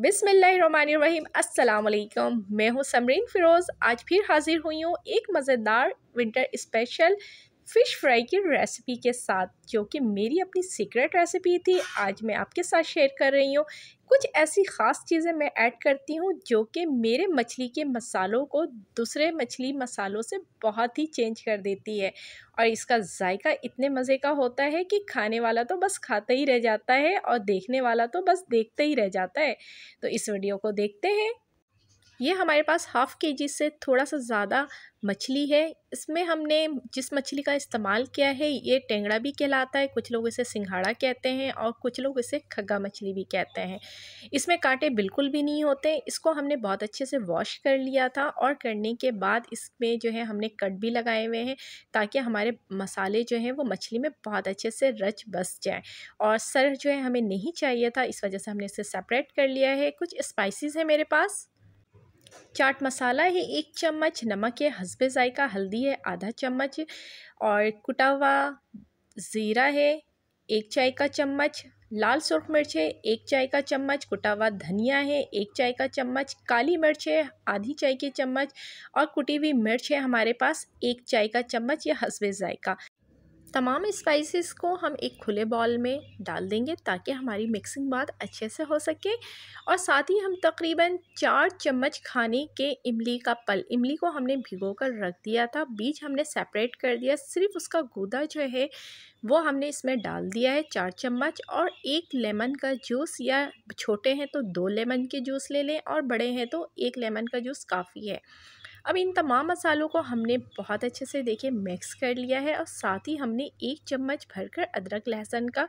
बिसमीम असलकम मैं हूं समरीन फ़िरोज़ आज फिर हाज़िर हुई हूँ एक मज़ेदार विंटर स्पेशल फ़िश फ्राई की रेसिपी के साथ जो कि मेरी अपनी सीक्रेट रेसिपी थी आज मैं आपके साथ शेयर कर रही हूँ कुछ ऐसी ख़ास चीज़ें मैं ऐड करती हूँ जो कि मेरे मछली के मसालों को दूसरे मछली मसालों से बहुत ही चेंज कर देती है और इसका जायका इतने मज़े का होता है कि खाने वाला तो बस खाता ही रह जाता है और देखने वाला तो बस देखते ही रह जाता है तो इस वीडियो को देखते हैं ये हमारे पास हाफ़ के जी से थोड़ा सा ज़्यादा मछली है इसमें हमने जिस मछली का इस्तेमाल किया है ये टेंगड़ा भी कहलाता है कुछ लोग इसे सिंघाड़ा कहते हैं और कुछ लोग इसे खग्गा मछली भी कहते हैं इसमें कांटे बिल्कुल भी नहीं होते इसको हमने बहुत अच्छे से वॉश कर लिया था और करने के बाद इसमें जो है हमने कट भी लगाए हुए हैं ताकि हमारे मसाले जो हैं वो मछली में बहुत अच्छे से रच बस जाएँ और सर जो है हमें नहीं चाहिए था इस वजह से हमने इसे सेपरेट कर लिया है कुछ स्पाइसिस हैं मेरे पास चाट मसाला है एक चम्मच नमक है हसबे ज़ायका हल्दी है आधा चम्मच और कुटा हुआ ज़ीरा है एक चाय का चम्मच लाल सुरख मिर्च है एक चाय का चम्मच कुटा हुआ धनिया है एक चाय का चम्मच काली मिर्च है आधी चाय की चम्मच और कुटी हुई मिर्च है हमारे पास एक चाय का चम्मच या हसबे ज़ायका तमाम स्पाइसेस को हम एक खुले बॉल में डाल देंगे ताकि हमारी मिक्सिंग बात अच्छे से हो सके और साथ ही हम तकरीबन चार चम्मच खाने के इमली का पल इमली को हमने भिगो कर रख दिया था बीज हमने सेपरेट कर दिया सिर्फ उसका गूदा जो है वो हमने इसमें डाल दिया है चार चम्मच और एक लेमन का जूस या छोटे हैं तो दो लेमन के जूस ले लें और बड़े हैं तो एक लेमन का जूस काफ़ी है अब इन तमाम मसालों को हमने बहुत अच्छे से देखिए मिक्स कर लिया है और साथ ही हमने एक चम्मच भरकर अदरक लहसुन का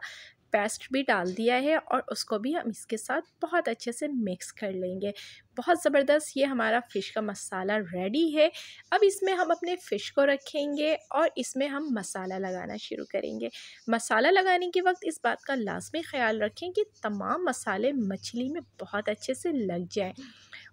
पेस्ट भी डाल दिया है और उसको भी हम इसके साथ बहुत अच्छे से मिक्स कर लेंगे बहुत ज़बरदस्त ये हमारा फ़िश का मसाला रेडी है अब इसमें हम अपने फ़िश को रखेंगे और इसमें हम मसाला लगाना शुरू करेंगे मसाला लगाने के वक्त इस बात का लाजमी ख्याल रखें कि तमाम मसाले मछली में बहुत अच्छे से लग जाएँ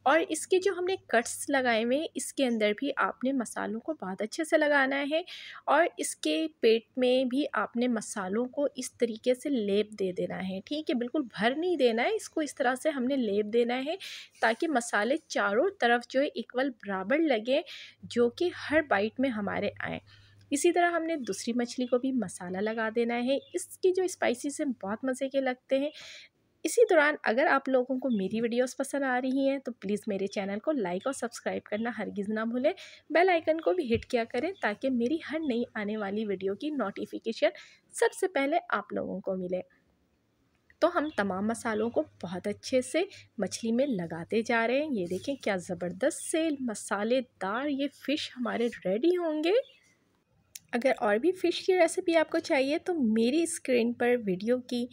और इसके जो हमने कट्स लगाए हुए इसके अंदर भी आपने मसालों को बहुत अच्छे से लगाना है और इसके पेट में भी आपने मसालों को इस तरीके से लेप दे देना है ठीक है बिल्कुल भर नहीं देना है इसको इस तरह से हमने लेप देना है ताकि मसाले चारों तरफ जो है इक्वल बराबर लगे जो कि हर बाइट में हमारे आए इसी तरह हमने दूसरी मछली को भी मसाला लगा देना है इसकी जो स्पाइसी से बहुत मज़े के लगते हैं इसी दौरान अगर आप लोगों को मेरी वीडियोस पसंद आ रही हैं तो प्लीज़ मेरे चैनल को लाइक और सब्सक्राइब करना हरगिज़ ना भूलें बेल आइकन को भी हिट किया करें ताकि मेरी हर नई आने वाली वीडियो की नोटिफिकेशन सबसे पहले आप लोगों को मिले तो हम तमाम मसालों को बहुत अच्छे से मछली में लगाते जा रहे हैं ये देखें क्या ज़बरदस्त से मसालेदार ये फ़िश हमारे रेडी होंगे अगर और भी फ़िश की रेसिपी आपको चाहिए तो मेरी स्क्रीन पर वीडियो की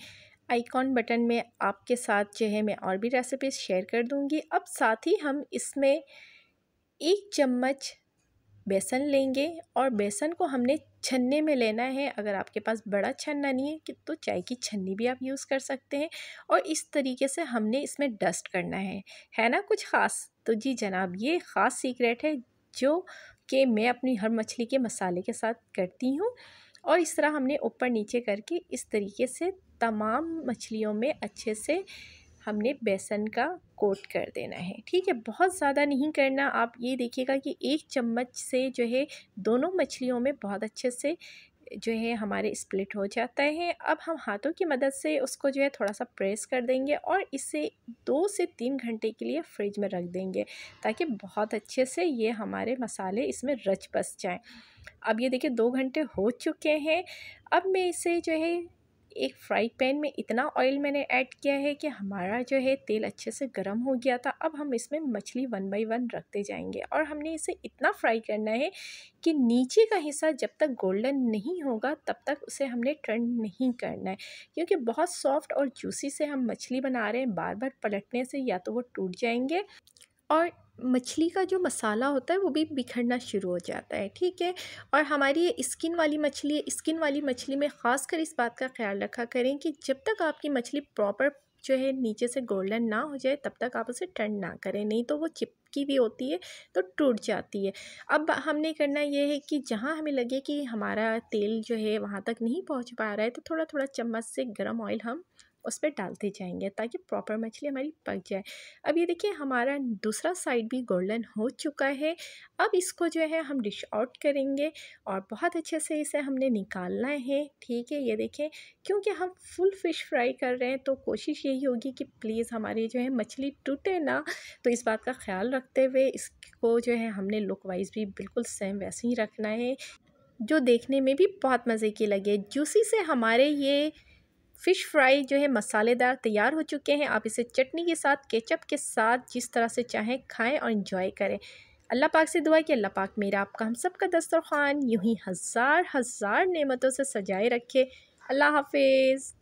आइकॉन बटन में आपके साथ जो है मैं और भी रेसिपीज़ शेयर कर दूंगी अब साथ ही हम इसमें एक चम्मच बेसन लेंगे और बेसन को हमने छन्ने में लेना है अगर आपके पास बड़ा छन्ना नहीं है तो चाय की छन्नी भी आप यूज़ कर सकते हैं और इस तरीके से हमने इसमें डस्ट करना है है ना कुछ ख़ास तो जी जनाब ये ख़ास सीक्रेट है जो कि मैं अपनी हर मछली के मसाले के साथ करती हूँ और इस तरह हमने ऊपर नीचे करके इस तरीके से तमाम मछलियों में अच्छे से हमने बेसन का कोट कर देना है ठीक है बहुत ज़्यादा नहीं करना आप ये देखिएगा कि एक चम्मच से जो है दोनों मछलियों में बहुत अच्छे से जो है हमारे स्प्लिट हो जाता है अब हम हाथों की मदद से उसको जो है थोड़ा सा प्रेस कर देंगे और इसे दो से तीन घंटे के लिए फ्रिज में रख देंगे ताकि बहुत अच्छे से ये हमारे मसाले इसमें रच बस जाएँ अब ये देखिए दो घंटे हो चुके हैं अब मैं इसे जो है एक फ्राई पैन में इतना ऑयल मैंने ऐड किया है कि हमारा जो है तेल अच्छे से गर्म हो गया था अब हम इसमें मछली वन बाई वन रखते जाएंगे और हमने इसे इतना फ्राई करना है कि नीचे का हिस्सा जब तक गोल्डन नहीं होगा तब तक उसे हमने टर्न नहीं करना है क्योंकि बहुत सॉफ्ट और जूसी से हम मछली बना रहे हैं बार बार पलटने से या तो वो टूट जाएंगे और मछली का जो मसाला होता है वो भी बिखरना शुरू हो जाता है ठीक है और हमारी स्किन वाली मछली स्किन वाली मछली में ख़ास कर इस बात का ख्याल रखा करें कि जब तक आपकी मछली प्रॉपर जो है नीचे से गोल्डन ना हो जाए तब तक आप उसे टर्न ना करें नहीं तो वो चिपकी भी होती है तो टूट जाती है अब हमने करना यह है कि जहाँ हमें लगे कि हमारा तेल जो है वहाँ तक नहीं पहुँच पा रहा है तो थोड़ा थोड़ा चम्मच से गर्म ऑयल हम उस पर डालते जाएंगे ताकि प्रॉपर मछली हमारी पक जाए अब ये देखिए हमारा दूसरा साइड भी गोल्डन हो चुका है अब इसको जो है हम डिश आउट करेंगे और बहुत अच्छे से इसे हमने निकालना है ठीक है ये देखें क्योंकि हम फुल फ़िश फ्राई कर रहे हैं तो कोशिश यही होगी कि प्लीज़ हमारी जो है मछली टूटे ना तो इस बात का ख्याल रखते हुए इसको जो है हमने लुक वाइज भी बिल्कुल सेम वैसे ही रखना है जो देखने में भी बहुत मज़े की लगे जूसी से हमारे ये फ़िश फ्राई जो है मसालेदार तैयार हो चुके हैं आप इसे चटनी के साथ केचप के साथ जिस तरह से चाहें खाएं और इन्जॉय करें अल्लाह पाक से दुआ कि अल्लाह पाक मेरा आपका हम सब का दस्तरखान यूँ ही हज़ार हज़ार नेमतों से सजाए रखे अल्लाह हाफिज़